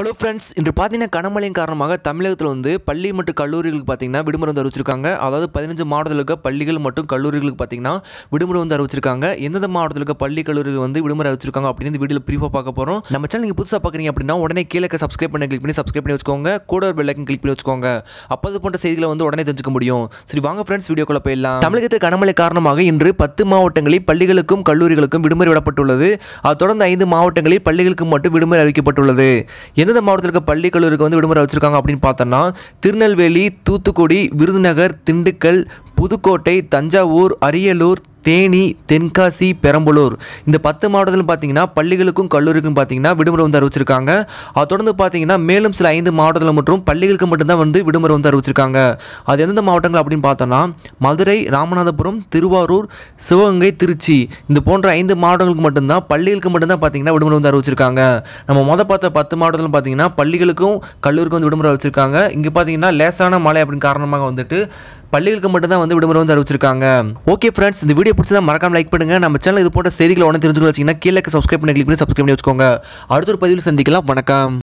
hello friends இன்று பார்த்தீங்கன்னா கனமழையின் காரணமாக தமிழகத்தில் வந்து பள்ளி மற்றும் கல்லூரிகளுக்கு பார்த்தீங்கன்னா விடுமுறை வந்து அறிவிச்சிருக்காங்க அதாவது பதினஞ்சு மாவட்டத்தில் இருக்க பள்ளிகள் மற்றும் கல்லூரிகளுக்கு பார்த்தீங்கன்னா விடுமுறை வந்து அறிவிச்சிருக்காங்க எந்தெந்த மாவட்டத்தில் இருக்க பள்ளி கல்லூரிகள் வந்து விடுமுறை அறிவிச்சிருக்காங்க அப்படின்னு வீடியோ ப்ரீஃபாக பார்க்க போகிறோம் நம்ம சேனல் நீங்கள் புதுசாக பார்க்குறீங்க அப்படின்னா உடனே கீழே சப்ஸ்கிரைப் பண்ணி கிளிக் பண்ணி சப்ஸ்கிரைப் பண்ணி வச்சுக்கோங்க கூட ஒரு பெல்லைக்கும் கிளிக் பண்ணி வச்சுக்கோங்க அப்போது போன்ற செய்திகளை வந்து உடனே தெரிஞ்சுக்க முடியும் சரி வாங்க ஃப்ரெண்ட்ஸ் வீடியோ வீடியோக்குள்ள போயிடலாம் தமிழகத்தில் கனமழை காரணமாக இன்று பத்து மாவட்டங்களில் பள்ளிகளுக்கும் கல்லூரிகளுக்கும் விடுமுறை விடப்பட்டுள்ளது அது தொடர்ந்து ஐந்து மாவட்டங்களில் பள்ளிகளுக்கு மட்டும் விடுமுறை அறிவிக்கப்பட்டுள்ளது எந்த எந்தெந்த மாவட்டத்திற்கு பள்ளி கல்லூரிக்கு வந்து விடுமுறை வச்சுருக்காங்க அப்படின்னு பார்த்தோன்னா திருநெல்வேலி தூத்துக்குடி விருதுநகர் திண்டுக்கல் புதுக்கோட்டை தஞ்சாவூர் அரியலூர் தேனி தென்காசி பெரம்பலூர் இந்த பத்து மாவட்டத்தில் பார்த்தீங்கன்னா பள்ளிகளுக்கும் கல்லூரிக்கும் பார்த்தீங்கன்னா விடுமுறை வந்து அறிவிச்சிருக்காங்க அதை தொடர்ந்து பார்த்தீங்கன்னா மேலும் சில ஐந்து மாவட்டத்தில் மற்றும் பள்ளிகளுக்கு மட்டும்தான் வந்து விடுமுறை வந்து அறிவிச்சிருக்காங்க அது எந்தெந்த மாவட்டங்கள் அப்படின்னு பார்த்தோம்னா மதுரை ராமநாதபுரம் திருவாரூர் சிவகங்கை திருச்சி இந்த போன்ற ஐந்து மாவட்டங்களுக்கு மட்டும்தான் பள்ளிகளுக்கு மட்டும்தான் பார்த்தீங்கன்னா விடுமுறை வந்து அறிவிச்சிருக்காங்க நம்ம மொதல் பார்த்த பத்து மாவட்டத்தில் பார்த்தீங்கன்னா பள்ளிகளுக்கும் கல்லூரிக்கும் வந்து விடுமுறை அறிவிச்சிருக்காங்க இங்கே பார்த்தீங்கன்னா லேசான மழை அப்படின்னு காரணமாக வந்துட்டு பள்ளிகளுக்கு மட்டும்தான் வந்து விடுமுறை வந்து அறிவிச்சிருக்காங்க ஓகே ஃப்ரெண்ட்ஸ் இந்த வீடியோ பிடிச்சதா மறக்காம லைக் பண்ணுங்க நம்ம சேனல் இது போட்ட செய்திகளை உடனே தெரிஞ்சுக்க வச்சிங்கன்னா கீழே சப்ஸ்கிரைப் பண்ணி கிளிக் பண்ணி சப்ஸ்கிரைப் பண்ணி வச்சுக்கோங்க அடுத்த ஒரு பதிவில் சந்திக்கலாம் வணக்கம்